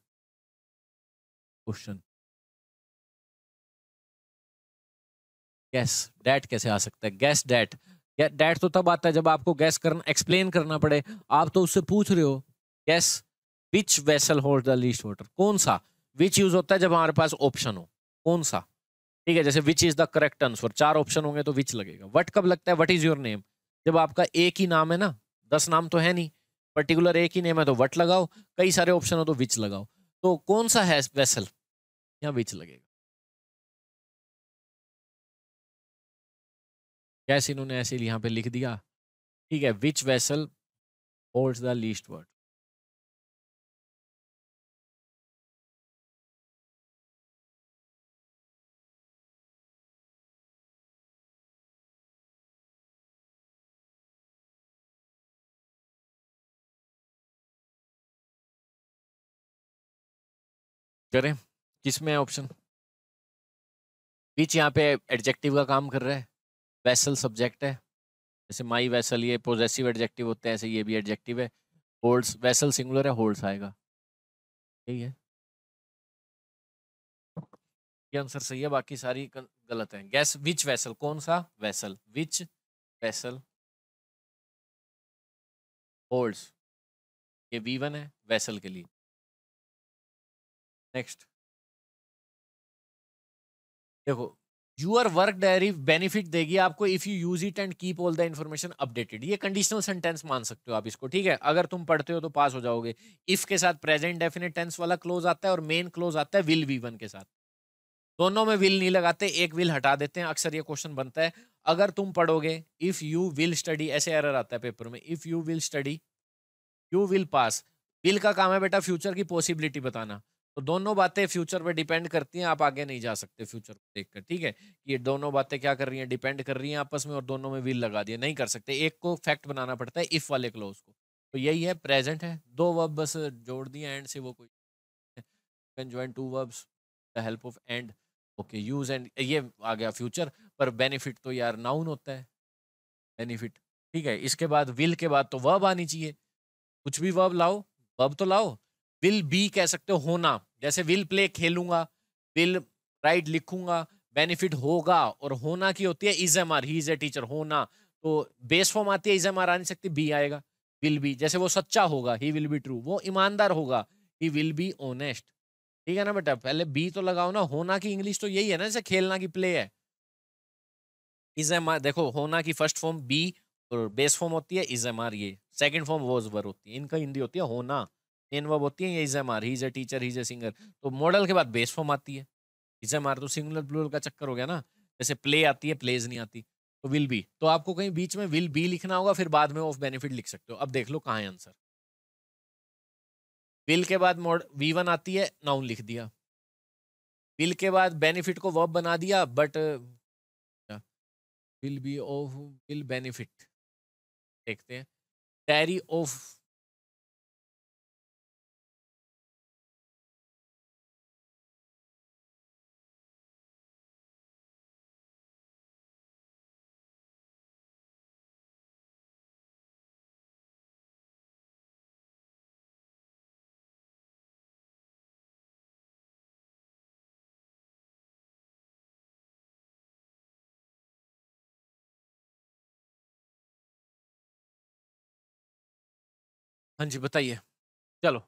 क्वेश्चन गैस डैट कैसे आ सकता है गैस डैट डैट तो तब आता है जब आपको गैस करना एक्सप्लेन करना पड़े आप तो उससे पूछ रहे हो guess which vessel hold the least water कौन सा विच यूज होता है जब हमारे पास ऑप्शन हो कौन सा ठीक है जैसे which is the correct answer चार ऑप्शन होंगे तो विच लगेगा वट कब लगता है वट इज़ योर नेम जब आपका एक ही नाम है ना दस नाम तो है नहीं पर्टिकुलर एक ही नेम है तो वट लगाओ कई सारे ऑप्शन हो तो विच लगाओ तो कौन सा है वेसल यहाँ विच लगेगा कैसे इन्होंने ऐसे यहाँ पे लिख दिया ठीक है which vessel holds the least word करें किस में है ऑप्शन बीच यहाँ पे एडजेक्टिव का काम कर रहा है वैसल सब्जेक्ट है जैसे माई वैसल ये पोजेसिव एडजेक्टिव होते हैं ऐसे ये भी एडजेक्टिव है होल्ड्स वैसल सिंगुलर है होल्ड्स आएगा यही है ये आंसर सही है बाकी सारी गलत है गैस विच वैसल कौन सा वैसल विच वैसल होल्ड्स ये वी वन है वैसल के लिए नेक्स्ट देखो यूर वर्क डायरी बेनिफिट देगी आपको if you use it and keep all the information updated ये कंडीशनल सेंटेंस मान सकते हो आप इसको ठीक है अगर तुम पढ़ते हो तो पास हो जाओगे इफ के साथ प्रेजेंट डेफिनेट टेंस वाला क्लोज आता है और मेन क्लोज आता है विल वी वन के साथ दोनों में विल नहीं लगाते एक विल हटा देते हैं अक्सर ये क्वेश्चन बनता है अगर तुम पढ़ोगे इफ़ यू विल स्टडी ऐसे एरर आता है पेपर में if you will study you will pass will का काम है बेटा फ्यूचर की पॉसिबिलिटी बताना तो दोनों बातें फ्यूचर पे डिपेंड करती हैं आप आगे नहीं जा सकते फ्यूचर को देख कर ठीक है कि ये दोनों बातें क्या कर रही हैं डिपेंड कर रही हैं आपस में और दोनों में व्हील लगा दिए नहीं कर सकते एक को फैक्ट बनाना पड़ता है इफ़ वाले क्लोज को तो यही है प्रेजेंट है दो वर्ब बस जोड़ दिए एंड से वो कोई join two verbs the help of and okay use and ये आ गया फ्यूचर पर बेनिफिट तो यार नाउन होता है बेनिफिट ठीक है इसके बाद विल के बाद तो वर्ब आनी चाहिए कुछ भी वर्ब लाओ वर्ब तो लाओ विल बी कह सकते हो होना जैसे विल प्ले खेलूंगा विल राइड लिखूंगा बेनिफिट होगा और होना की होती है is am are he is a teacher होना तो बेस फॉर्म आती है इज एम आर आ नहीं सकती बी आएगा विल बी जैसे वो सच्चा होगा ही विल बी ट्रू वो ईमानदार होगा ही विल बी ऑनेस्ट ठीक है ना बेटा पहले बी तो लगाओ ना होना की इंग्लिश तो यही है ना जैसे खेलना की प्ले है इज एम आर देखो होना की फर्स्ट फॉर्म बी और बेस फॉर्म होती है इज एम आर ये सेकेंड फॉर्म वो वर होती है इनका हिंदी होती है होना इन्वॉल्व होती है ये is am are he is a teacher he is a singer तो मॉडल के बाद बेस फॉर्म आती है इज एम आर तो सिंगुलर प्लूरल का चक्कर हो गया ना जैसे प्ले आती है प्लेज नहीं आती तो विल बी तो आपको कहीं बीच में विल बी लिखना होगा फिर बाद में ऑफ बेनिफिट लिख सकते हो अब देख लो कहाँ है आंसर विल के बाद मोड वी वन आती है नाउन लिख दिया विल के बाद बेनिफिट को वर्ब बना दिया but will be of will benefit देखते हैं टैरी ऑफ हाँ जी बताइए चलो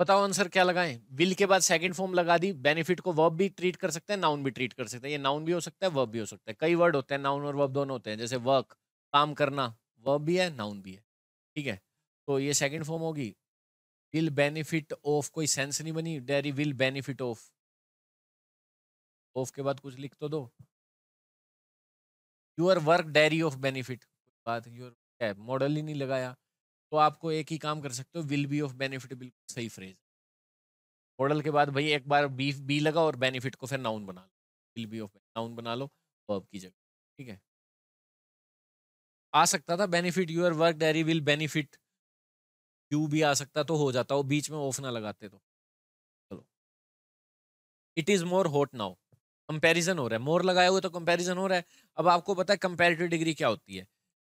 बताओ आंसर क्या लगाएं विल के बाद सेकंड फॉर्म लगा दी बेनिफिट को वर्ब भी ट्रीट कर सकते हैं नाउन भी ट्रीट कर सकते हैं ये नाउन भी हो सकता है वर्ब भी हो सकता है कई वर्ड होते हैं नाउन और वर्ब दोनों होते हैं जैसे वर्क काम करना वर्ब भी है नाउन भी है ठीक है तो ये सेकंड फॉर्म होगी विल बेनिफिट ऑफ कोई सेंस नहीं बनी diary will benefit of of के बाद कुछ लिख तो दो your work diary of benefit बात यूर क्या मॉडल ही नहीं लगाया तो आपको एक ही काम कर सकते हो विल बी ऑफ बेनिफिट बिल्कुल सही फ्रेज मॉडल के बाद भाई एक बार बी बी लगा और बेनिफिट को फिर नाउन बना लो विल बी ऑफ नाउन बना लो वर्ब की जगह ठीक है आ सकता था benefit your work diary will benefit you भी आ सकता तो हो जाता वो बीच में ऑफ ना लगाते तो चलो इट इज़ मोर होट नाउ कंपेरिजन हो रहा है मोर लगाए हुए तो कंपेरिजन हो रहा है अब आपको पता है कंपेरेटिव डिग्री क्या होती है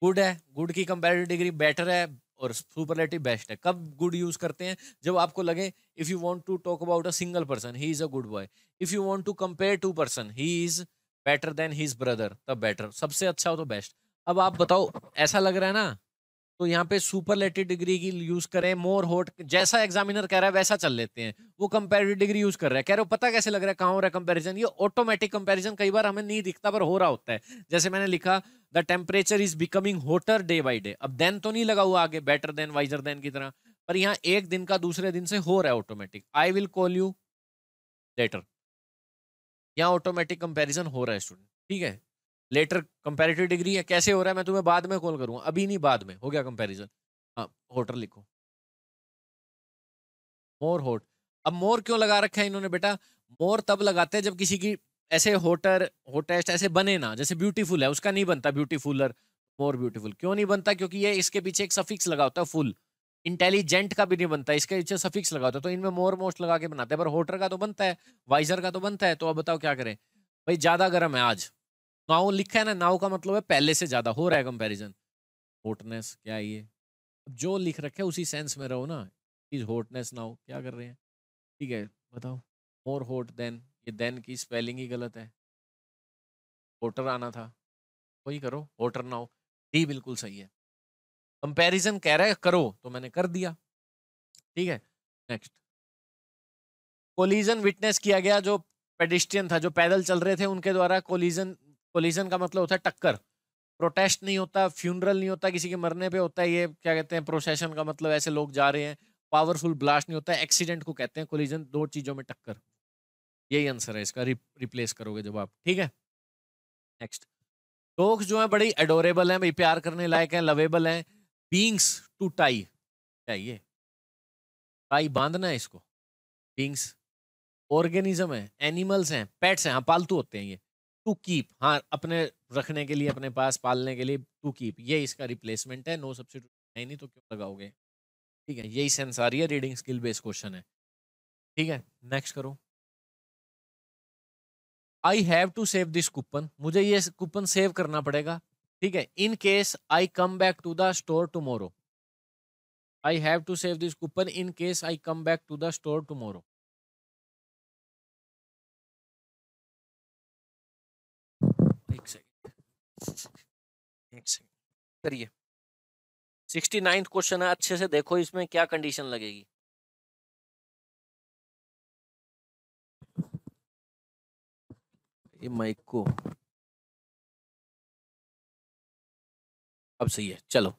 गुड है गुड की कंपेरेटिव डिग्री बेटर है और सुपरलेटिव बेस्ट है कब गुड यूज करते हैं जब आपको लगे if you want to talk about a single person he is a good boy if you want to compare two person he is better than his brother तब better सबसे अच्छा हो तो बेस्ट अब आप बताओ ऐसा लग रहा है ना तो यहाँ पे सुपर लेटेड डिग्री की यूज करें मोर होट जैसा एग्जामिनर कह रहा है वैसा चल लेते हैं वो कंपेरेटिव डिग्री यूज कर रहा है कह रहे हो पता कैसे लग रहा है कहाँ हो रहा है कंपेरिजन ये ऑटोमेटिक कंपेरिजन कई बार हमें नहीं दिखता पर हो रहा होता है जैसे मैंने लिखा the temperature is becoming hotter day by day अब देन तो नहीं लगा हुआ आगे बेटर देन वाइजर देन की तरह पर यहाँ एक दिन का दूसरे दिन से हो रहा है automatic I will call you later यहाँ ऑटोमेटिक कंपेरिजन हो रहा है स्टूडेंट ठीक है लेटर कंपेरेटिव डिग्री है कैसे हो रहा है मैं तुम्हें बाद में कॉल करूँगा अभी नहीं बाद में हो गया कंपेरिजन हाँ होटल लिखो मोर होट अब मोर क्यों लगा रखा है इन्होंने बेटा मोर तब लगाते हैं जब किसी की ऐसे होटर होटेस्ट ऐसे बने ना जैसे ब्यूटीफुल है उसका नहीं बनता ब्यूटीफुलर मोर ब्यूटीफुल क्यों नहीं बनता क्योंकि ये इसके पीछे एक सफिक्स लगा होता है फुल इंटेलिजेंट का भी नहीं बनता इसके पीछे सफिक्स लगा होता है तो इनमें मोर मोस्ट लगा के बनाते हैं पर होटर का तो बनता है वाइजर का तो बनता है तो अब बताओ क्या करें भाई ज़्यादा गर्म है आज नाउ लिखा है ना नाउ का मतलब है पहले से ज्यादा हो रहा है कंपेरिजन होटनेस क्या ये जो लिख रखे उसी सेंस में रहो ना इज होटनेस नाउ क्या कर रहे हैं ठीक है बताओ मोर होट देन ये देन की स्पेलिंग ही गलत है होटर आना था वही करो होटर नाउ डी बिल्कुल सही है कंपेरिजन कह रहा है करो तो मैंने कर दिया ठीक है नेक्स्ट कोलिजन विटनेस किया गया जो पेडिस्ट्रियन था जो पैदल चल रहे थे उनके द्वारा कोलिजन कोलिजन का मतलब होता है टक्कर प्रोटेस्ट नहीं होता फ्यूनरल नहीं होता किसी के मरने पे होता है ये क्या कहते हैं प्रोसेशन का मतलब ऐसे लोग जा रहे हैं पावरफुल ब्लास्ट नहीं होता एक्सीडेंट को कहते हैं कोलिजन दो चीज़ों में टक्कर यही आंसर है इसका रि, रिप्लेस करोगे जब आप ठीक है नेक्स्ट लोग जो है बड़ी एडोरेबल हैं भाई प्यार करने लायक हैं लवेबल हैं बींग्स टू टाई क्या ये टाई बांधना है इसको बींग्स ऑर्गेनिज्म है एनिमल्स हैं पेट्स हैं हाँ पालतू होते हैं ये टू कीप हाँ अपने रखने के लिए अपने पास पालने के लिए टू कीप ये इसका रिप्लेसमेंट है नो सब्सिट्यूट है नहीं तो क्यों लगाओगे ठीक है यही सेंस आ रही है रीडिंग स्किल बेस्ड क्वेश्चन है ठीक है नेक्स्ट करो I have to save this coupon मुझे ये कूपन सेव करना पड़ेगा ठीक है in case I come back to the store tomorrow I have to save this coupon in case I come back to the store tomorrow करिए sixty ninth question है अच्छे से देखो इसमें क्या कंडीशन लगेगी ये माइक को अब सही है चलो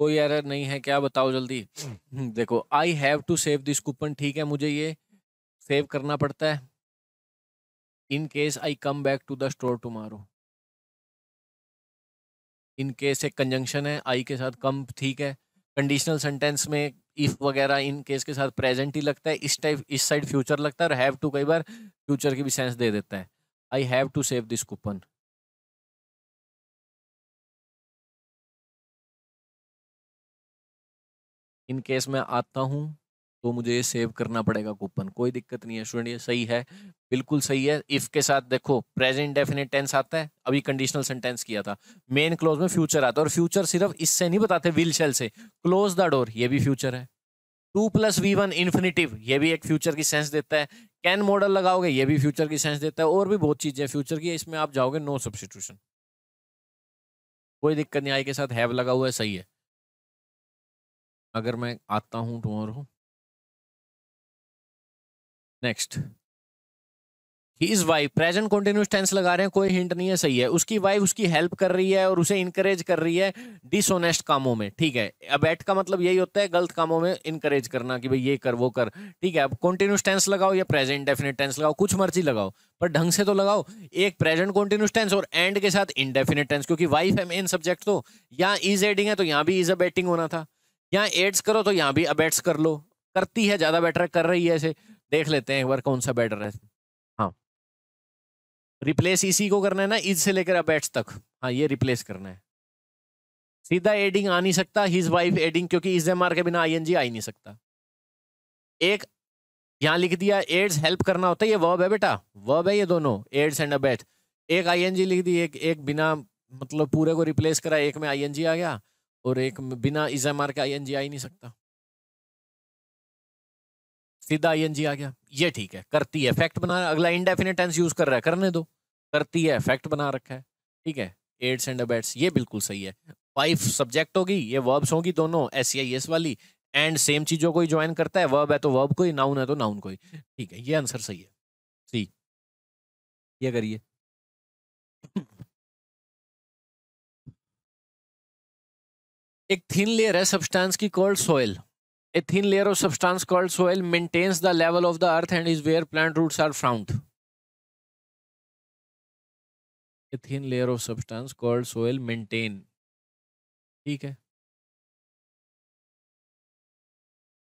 कोई एरर नहीं है क्या बताओ जल्दी देखो I have to save this coupon ठीक है मुझे ये सेव करना पड़ता है in case I come back to the store tomorrow in case एक कंजंक्शन है आई के साथ कम ठीक है कंडीशनल सेंटेंस में इफ वगैरह इन केस के साथ प्रेजेंट ही लगता है इस टाइप इस साइड फ्यूचर लगता है और हैव टू कई बार फ्यूचर की भी सेंस दे देता है I have to save this coupon in case मैं आता हूँ तो मुझे ये सेव करना पड़ेगा कूपन कोई दिक्कत नहीं है स्टूडेंट ये सही है बिल्कुल सही है इफ के साथ देखो प्रेजेंट डेफिनेट टेंस आता है अभी कंडीशनल सेंटेंस किया था मेन क्लोज में फ्यूचर आता है और फ्यूचर सिर्फ इससे नहीं बताते विल शेल से क्लोज द डोर ये भी फ्यूचर है to plus V one infinitive ये भी एक फ्यूचर की सेंस देता है कैन मॉडल लगाओगे ये भी फ्यूचर की सेंस देता है और भी बहुत चीज़ें फ्यूचर की इसमें आप जाओगे नो सब्सिट्यूशन कोई दिक्कत नहीं आई के साथ हैव लगा हुआ है सही है अगर मैं आता हूँ tomorrow next is wife present continuous tense लगा रहे हैं कोई हिंट नहीं है सही है उसकी वाइफ उसकी हेल्प कर रही है और उसे इंकरेज कर रही है डिसऑनेस्ट कामों में ठीक है अब एट का मतलब यही होता है गलत कामों में इंकरेज करना कि भाई ये कर वो कर ठीक है अब कॉन्टिन्यूस टेंस लगाओ या प्रेजेंट डेफिनेट टेंस लगाओ कुछ मर्जी लगाओ पर ढंग से तो लगाओ एक प्रेजेंट कॉन्टिन्यूस टेंस और एंड के साथ इनडेफिनेट टेंस क्योंकि वाइफ है मेन सब्जेक्ट तो यहाँ इज एडिंग है तो यहाँ भी इज अ बैटिंग होना था यहाँ एड्स करो तो यहाँ भी अबेट्स कर लो करती है ज़्यादा बेटर कर रही है ऐसे देख लेते हैं एक बार कौन सा बेटर है हाँ रिप्लेस इसी को करना है ना इज से लेकर अबेट्स तक हाँ ये रिप्लेस करना है सीधा एडिंग आ नहीं सकता हिज वाइफ एडिंग क्योंकि इज एम के बिना आई एन जी आ ही नहीं सकता एक यहाँ लिख दिया एड्स हेल्प करना होता है ये वर्ब है बेटा वर्ब है ये दोनों एड्स एंड अबेट एक आई लिख दी एक एक बिना मतलब पूरे को रिप्लेस करा एक में आई आ गया और एक बिना इज एम आर के आई आ ही नहीं सकता सीधा आई आ गया ये ठीक है करती है फैक्ट बना अगला इनडेफिनेट टेंस यूज कर रहा है करने दो करती है फैक्ट बना रखा है ठीक है एड्स एंड अबेट्स ये बिल्कुल सही है फाइव सब्जेक्ट होगी ये वर्ब्स होगी दोनों एस आई एस वाली एंड सेम चीजों को ही ज्वाइन करता है वर्ब है तो वर्ब कोई नाउन है तो नाउन कोई ठीक है ये आंसर सही है सी ये करिए एक थिन लेयर है सब्सटेंस की called soil a thin layer of substance called soil maintains the level of the earth and is where plant roots are found a thin layer of substance called soil maintain ठीक है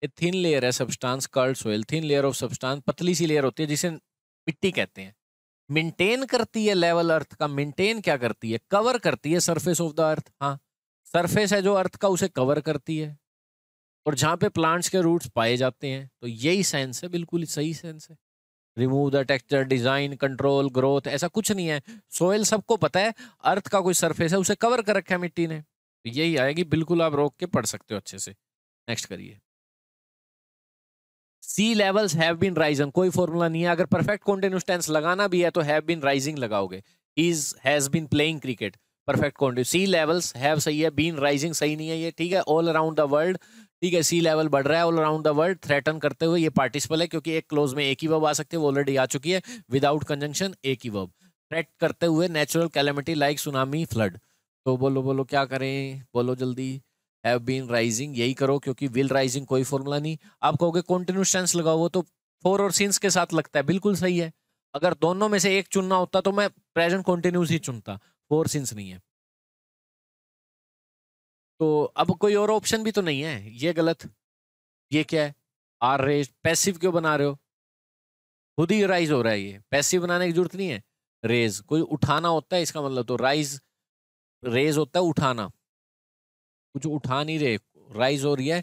a thin layer है substance called soil thin layer of substance पतली सी layer होती है जिसे मिट्टी कहते हैं मेंटेन करती है लेवल अर्थ का मेंटेन क्या करती है कवर करती है सरफेस ऑफ द अर्थ हाँ सरफेस है जो अर्थ का उसे कवर करती है और जहाँ पे प्लांट्स के रूट्स पाए जाते हैं तो यही सेंस है बिल्कुल सही सेंस है remove the texture design control growth ऐसा कुछ नहीं है सोयल सबको पता है अर्थ का कोई सरफेस है उसे कवर कर रखा है मिट्टी ने तो यही आएगी बिल्कुल आप रोक के पढ़ सकते हो अच्छे से नेक्स्ट करिए sea levels have been rising कोई फॉर्मूला नहीं है अगर परफेक्ट कॉन्टिन्यूस टेंस लगाना भी है तो हैव बीन राइजिंग लगाओगे is has been playing cricket perfect quantity sea levels have सही है बीन राइजिंग सही नहीं है ये ठीक है ऑल अराउंड द वर्ल्ड ठीक है सी लेवल बढ़ रहा है all around the world threaten करते हुए ये पार्टिसिपल है क्योंकि एक क्लोज में एक ही वर्ब आ सकती है वो ऑलरेडी आ चुकी है विदाउट कंजंक्शन एक ही वर्ब थ्रेट करते हुए natural calamity like tsunami flood तो बोलो बोलो क्या करें बोलो जल्दी हैव बीन राइजिंग यही करो क्योंकि विल राइजिंग कोई फॉर्मूला नहीं आप कहोगे कॉन्टिन्यूस टेंस लगाओ वो तो फोर और सीन्स के साथ लगता है बिल्कुल सही है अगर दोनों में से एक चुनना होता तो मैं प्रेजेंट कॉन्टिन्यूस ही चुनता फोर सिंस नहीं है तो अब कोई और ऑप्शन भी तो नहीं है ये गलत ये क्या है आर रेज पैसिव क्यों बना रहे हो खुद ही राइज हो रहा है ये पैसिव बनाने की जरूरत नहीं है रेज कोई उठाना होता है इसका मतलब तो राइज रेज होता है उठाना कुछ उठा नहीं रहे राइज हो रही है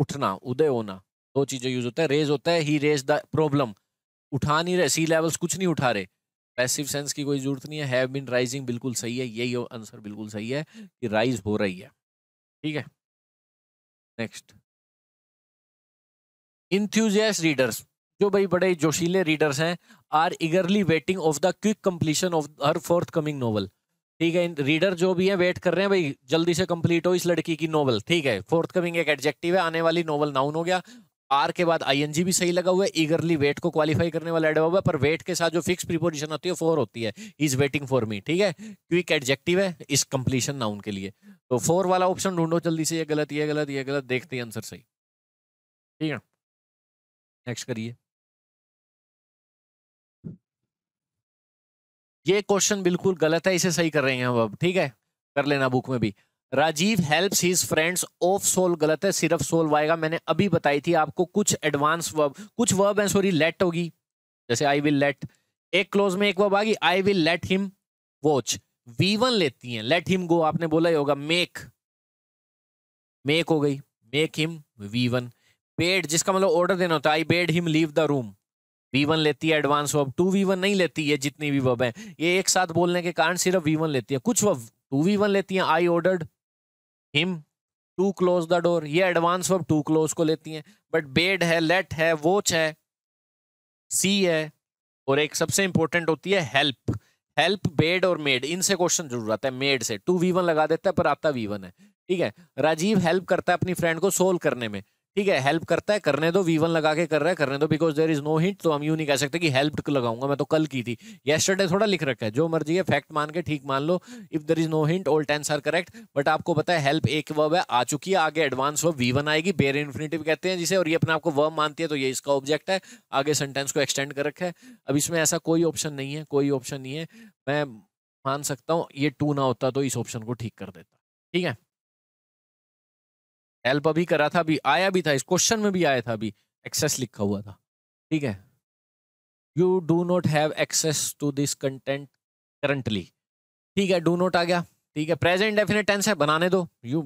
उठना उदय होना दो चीज़ें यूज होता है रेज होता है ही रेज द प्रॉब्लम उठा नहीं रहे सी लेवल्स कुछ नहीं उठा रहे पैसिव सेंस की कोई जरूरत नहीं है हैव बीन राइजिंग बिल्कुल सही है यही आंसर बिल्कुल सही है कि राइज हो रही है ठीक है नेक्स्ट इंथ्यूजियस रीडर्स जो भाई बड़े जोशीले रीडर्स हैं are eagerly waiting of the quick completion of her forthcoming novel ठीक है रीडर जो भी है वेट कर रहे हैं भाई जल्दी से कंप्लीट हो इस लड़की की नॉवल ठीक है फोर्थ कमिंग एक एडजेक्टिव है आने वाली नॉवल नाउन हो गया आर के बाद आई भी सही लगा हुआ है ईगरली वेट को क्वालिफाई करने वाला एडवर्ब है पर वेट के साथ जो फिक्स प्रीपोजिशन होती है फोर होती है इज वेटिंग फॉर मी ठीक है क्विक एडजेक्टिव है इस कंप्लीशन नाउन के लिए तो फोर वाला ऑप्शन ढूंढो जल्दी से ये गलत ये गलत ये गलत देखते हैं आंसर सही ठीक है नेक्स्ट करिए ये क्वेश्चन बिल्कुल गलत है इसे सही कर रहे हैं हम अब ठीक है कर लेना बुक में भी Rajiv helps his friends of soul गलत है सिर्फ सोल वाएगा मैंने अभी बताई थी आपको कुछ एडवांस वर्ब कुछ वर्ब है सॉरी लेट होगी जैसे आई विल लेट एक क्लोज में एक वर्ब आ गई I will let him watch V one लेती हैं लेट हिम गो आपने बोला ही होगा मेक मेक हो गई make him V one bade जिसका मतलब ऑर्डर देना होता है I bade him leave the room V one लेती है advance verb to V one नहीं लेती है जितनी भी वर्ब है ये एक साथ बोलने के कारण सिर्फ वी वन लेती है कुछ वर्ब टू वी वन लेती है I ordered him to close the door ये एडवांस वर्ब टू क्लोज को लेती हैं बट बेड है लेट है वॉच है सी है और एक सबसे इंपॉर्टेंट होती है हेल्प हेल्प बेड और मेड इनसे क्वेश्चन जरूर आता है मेड से टू वी वन लगा देता है पर आता वी वन है ठीक है राजीव हेल्प करता है अपनी फ्रेंड को सोल्व करने में ठीक है हेल्प करता है करने दो वी वन लगा के कर रहा है करने दो because there is no hint तो हम यू नहीं कह सकते कि हेल्प लगाऊंगा मैं तो कल की थी येस्टरडे थोड़ा लिख रखा है जो मर्जी है फैक्ट मान के ठीक मान लो if there is no hint all tense are correct but आपको पता है हेल्प एक वर्ब है आ चुकी है आगे एडवांस वर्ब वी वन आएगी बेर इन्फिनेटिव कहते हैं जिसे और ये अपने आपको वर्ब मानती है तो ये इसका ऑब्जेक्ट है आगे सेंटेंस को एक्सटेंड कर रखा है अब इसमें ऐसा कोई ऑप्शन नहीं है कोई ऑप्शन नहीं है मैं मान सकता हूँ ये टू ना होता तो इस ऑप्शन को ठीक कर देता ठीक है हेल्प अभी करा था अभी आया भी था इस क्वेश्चन में भी आया था अभी एक्सेस लिखा हुआ था ठीक है you do not have access to this content currently ठीक है डू नॉट आ गया ठीक है प्रेजेंट डेफिनेट टेंस है बनाने दो यू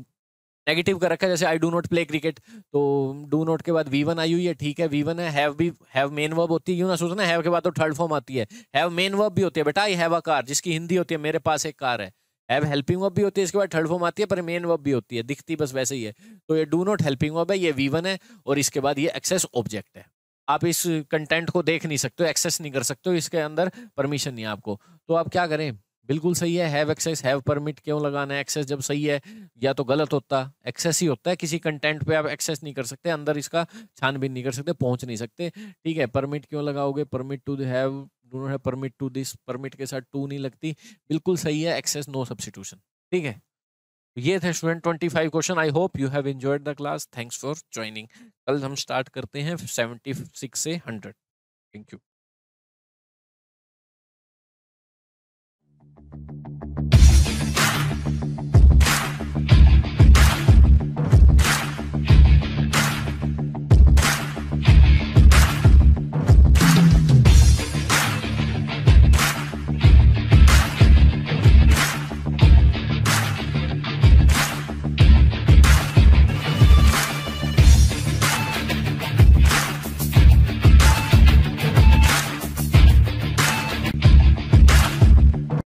नेगेटिव कर रखा है जैसे I do not play cricket तो डू नॉट के बाद वी वन आई हुई है ठीक है वी वन है हैव भी हैव मेन वर्ब होती है यू ना सोचना हैव के बाद तो थर्ड फॉर्म आती है हैव मेन वर्ब भी होती है बेटा आई हैव अ कार जिसकी हिंदी होती है मेरे पास एक कार है हैव हेल्पिंग वर्ब भी होती है इसके बाद थर्ड फॉर्म आती है पर मेन वर्ब भी होती है दिखती बस वैसे ही है तो ये डू नॉट हेल्पिंग वर्ब है ये वी है और इसके बाद ये एक्सेस ऑब्जेक्ट है आप इस कंटेंट को देख नहीं सकते एक्सेस नहीं कर सकते इसके अंदर परमिशन नहीं है आपको तो आप क्या करें बिल्कुल सही है हैव एक्सेस हैव परमिट क्यों लगाना है एक्सेस जब सही है या तो गलत होता एक्सेस ही होता है किसी कंटेंट पे आप एक्सेस नहीं कर सकते अंदर इसका छानबीन नहीं कर सकते पहुंच नहीं सकते ठीक है परमिट क्यों लगाओगे परमिट टू हैव दोनों है परमिट टू दिस परमिट के साथ टू नहीं लगती बिल्कुल सही है एक्सेस नो सब्सिट्यूशन ठीक है तो ये थे student twenty five question I hope you have enjoyed the class thanks for joining कल हम स्टार्ट करते हैं सेवेंटी सिक्स से हंड्रेड थैंक यू